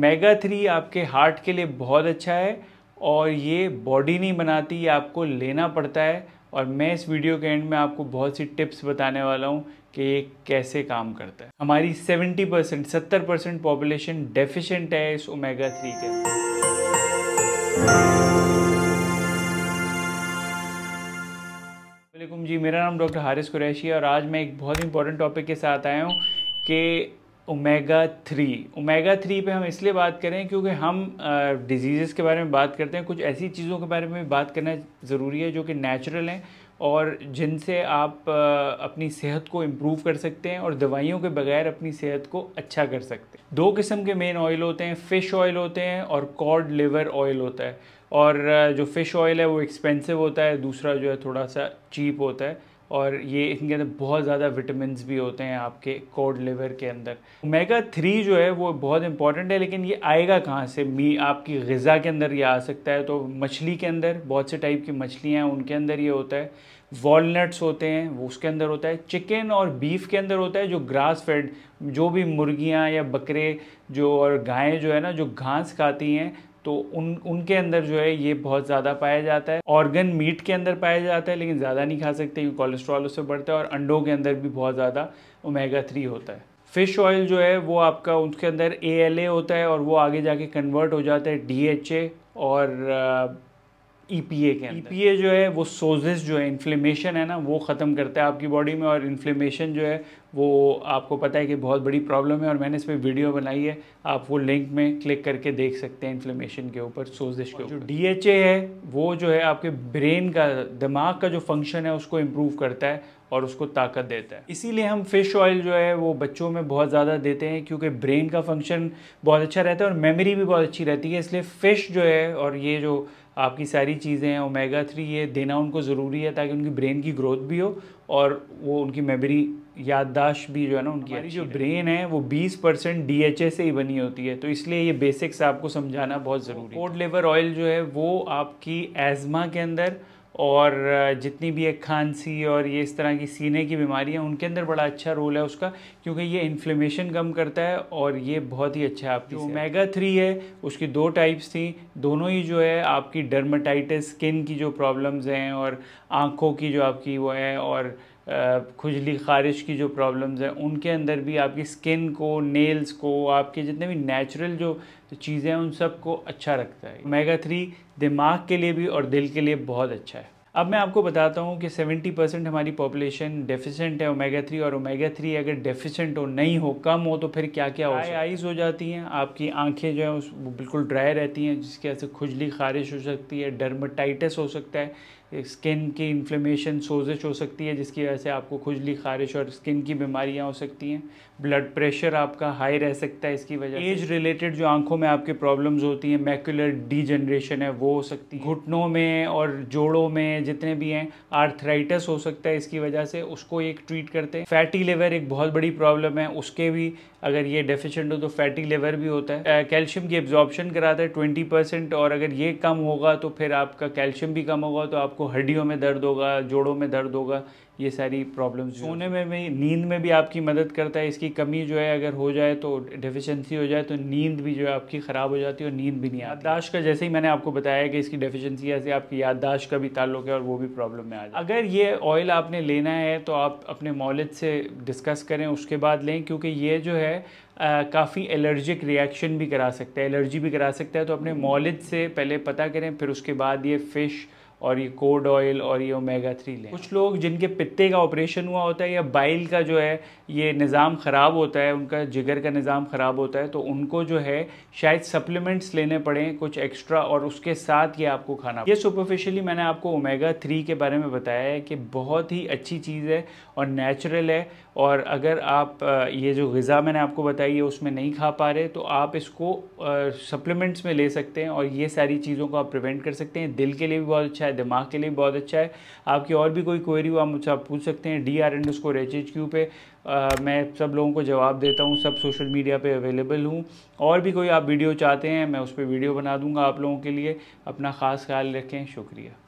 Mega three आपके heart के लिए बहुत अच्छा है और ये बॉडी नहीं बनाती ये आपको लेना पड़ता है और मैं इस वीडियो के एंड में आपको बहुत सी टिप्स बताने वाला हूँ कि ये कैसे काम करता है हमारी 70 परसेंट सत्तर परसेंट पॉपुलेशन डेफिशेंट है इस ओमेगा थ्री के जी मेरा नाम डॉक्टर हारिस कुरैशी है और आज मैं एक बहुत इंपॉर्टेंट टॉपिक के साथ आया हूँ कि ओमेगा थ्री ओमेगा थ्री पे हम इसलिए बात करें क्योंकि हम डिजीज़ के बारे में बात करते हैं कुछ ऐसी चीज़ों के बारे में बात करना ज़रूरी है जो कि नेचुरल हैं और जिनसे आप आ, अपनी सेहत को इम्प्रूव कर सकते हैं और दवाइयों के बगैर अपनी सेहत को अच्छा कर सकते हैं दो किस्म के मेन ऑयल होते हैं फ़िश ऑयल होते हैं और कॉड लिवर ऑयल होता है और जो फ़िश ऑयल है वो एक्सपेंसिव होता है दूसरा जो है थोड़ा सा चीप होता है और ये इनके अंदर बहुत ज़्यादा विटामिन भी होते हैं आपके कोड लिवर के अंदर मेगा थ्री जो है वो बहुत इंपॉर्टेंट है लेकिन ये आएगा कहाँ से मी आपकी गज़ा के अंदर ये आ सकता है तो मछली के अंदर बहुत से टाइप की मछलियाँ हैं उनके अंदर ये होता है वॉलट्स होते हैं वो उसके अंदर होता है चिकन और बीफ के अंदर होता है जो ग्रास फेड जो भी मुर्गियाँ या बकरे जो और गायें जो है ना जो घास खाती हैं तो उन उनके अंदर जो है ये बहुत ज़्यादा पाया जाता है ऑर्गन मीट के अंदर पाया जाता है लेकिन ज़्यादा नहीं खा सकते क्योंकि कोलेस्ट्रॉल उससे बढ़ता है और अंडों के अंदर भी बहुत ज़्यादा ओमेगा थ्री होता है फ़िश ऑयल जो है वो आपका उसके अंदर ए एल ए होता है और वो आगे जाके कन्वर्ट हो जाता है डी एच ए और ई पी ए के ई पी ए जो है वो सोजेस जो है इन्फ्लेमेशन है ना वो ख़त्म करता है आपकी बॉडी में और इन्फ्लेमेशन जो है वो आपको पता है कि बहुत बड़ी प्रॉब्लम है और मैंने इस पर वीडियो बनाई है आप वो लिंक में क्लिक करके देख सकते हैं इन्फ्लेमेशन के ऊपर सोजिश के ऊपर जो डी एच ए है वो जो है आपके ब्रेन का दिमाग का जो फंक्शन है उसको इम्प्रूव करता है और उसको ताकत देता है इसीलिए हम फिश ऑयल जो है वो बच्चों में बहुत ज़्यादा देते हैं क्योंकि ब्रेन का फंक्शन बहुत अच्छा रहता है और मेमोरी भी बहुत अच्छी रहती है इसलिए फ़िश जो है और ये जो आपकी सारी चीज़ें हैं ओमेगा थ्री ये देना उनको ज़रूरी है ताकि उनकी ब्रेन की ग्रोथ भी हो और वो उनकी मेमोरी याददाश्त भी जो है ना उनकी जो ब्रेन है वो 20 परसेंट डी से ही बनी होती है तो इसलिए ये बेसिक्स आपको समझाना बहुत ज़रूरी है कोड लेवर ऑयल जो है वो आपकी एजमा के अंदर और जितनी भी एक खांसी और ये इस तरह की सीने की बीमारियाँ उनके अंदर बड़ा अच्छा रोल है उसका क्योंकि ये इन्फ्लेमेशन कम करता है और ये बहुत ही अच्छा है आपकी ओमेगा थ्री है उसकी दो टाइप्स थी दोनों ही जो है आपकी डर्माटाइटिस स्किन की जो प्रॉब्लम्स हैं और आँखों की जो आपकी वो है और खुजली ख़ारिश की जो प्रॉब्लम्स हैं उनके अंदर भी आपकी स्किन को नेल्स को आपके जितने भी नेचुरल जो चीज़ें हैं उन सब को अच्छा रखता है मेगा थ्री दिमाग के लिए भी और दिल के लिए बहुत अच्छा है अब मैं आपको बताता हूँ कि 70 परसेंट हमारी पॉपुलेशन डेफिशेंट है ओमेगा थ्री और ओमेगा थ्री अगर डेफिशेंट हो नहीं हो कम हो तो फिर क्या क्या हो आईज हो जाती हैं आपकी आंखें जो हैं उस बिल्कुल ड्राई रहती हैं जिसकी वजह से खुजली खारिश हो सकती है डर्माटाइटिस हो सकता है स्किन की इन्फ्लेमेशन सोजिश हो सकती है जिसकी वजह से आपको खुजली खारिश और स्किन की बीमारियाँ हो सकती हैं ब्लड प्रेशर आपका हाई रह सकता है इसकी वजह एज रिलेटेड जो आंखों में आपके प्रॉब्लम्स होती हैं मैकुलर डीजनरेशन है वो हो सकती है घुटनों में और जोड़ों में जितने भी हैं आर्थराइटिस हो सकता है इसकी वजह से उसको एक ट्रीट करते हैं फैटी लिवर एक बहुत बड़ी प्रॉब्लम है उसके भी अगर ये डेफिशिएंट हो तो फैटी लिवर भी होता है कैल्शियम की एब्जॉर्बशन कराता है ट्वेंटी परसेंट और अगर ये कम होगा तो फिर आपका कैल्शियम भी कम होगा तो आपको हड्डियों में दर्द होगा जोड़ों में दर्द होगा ये सारी प्रॉब्लम्स सोने में भी नींद में भी आपकी मदद करता है इसकी कमी जो है अगर हो जाए तो डेफिशिएंसी हो जाए तो नींद भी जो है आपकी ख़राब हो जाती है और नींद भी नहीं आती याददाश्त का जैसे ही मैंने आपको बताया कि इसकी डेफिशिएंसी ऐसे आपकी याददाश्त का भी ताल्लुक है और वो भी प्रॉब्लम में आ जाए अगर ये ऑयल आपने लेना है तो आप अपने मौलद से डिस्कस करें उसके बाद लें क्योंकि ये जो है काफ़ी एलर्जिक रिएक्शन भी करा सकता है एलर्जी भी करा सकता है तो अपने हम्म। मौलद से पहले पता करें फिर उसके बाद ये फ़िश और ये कोड ऑयल और ये ओमेगा थ्री लें कुछ लोग जिनके पित्ते का ऑपरेशन हुआ होता है या बाइल का जो है ये निज़ाम ख़राब होता है उनका जिगर का निज़ाम ख़राब होता है तो उनको जो है शायद सप्लीमेंट्स लेने पड़ें कुछ एक्स्ट्रा और उसके साथ ये आपको खाना ये सुपरफिशली मैंने आपको ओमेगा थ्री के बारे में बताया है कि बहुत ही अच्छी चीज़ है और नेचुरल है और अगर आप ये जो ग़ा मैंने आपको बताई है उसमें नहीं खा पा रहे तो आप इसको सप्लीमेंट्स में ले सकते हैं और ये सारी चीज़ों को आप प्रिवेंट कर सकते हैं दिल के लिए भी बहुत अच्छा अच्छा है दिमाग के लिए बहुत अच्छा है आपकी और भी कोई क्वेरी हो आप मुझसे आप पूछ सकते हैं डी आर एंड उसको एच एच क्यू पे आ, मैं सब लोगों को जवाब देता हूँ सब सोशल मीडिया पे अवेलेबल हूँ और भी कोई आप वीडियो चाहते हैं मैं उस पर वीडियो बना दूँगा आप लोगों के लिए अपना ख़ास ख्याल रखें शुक्रिया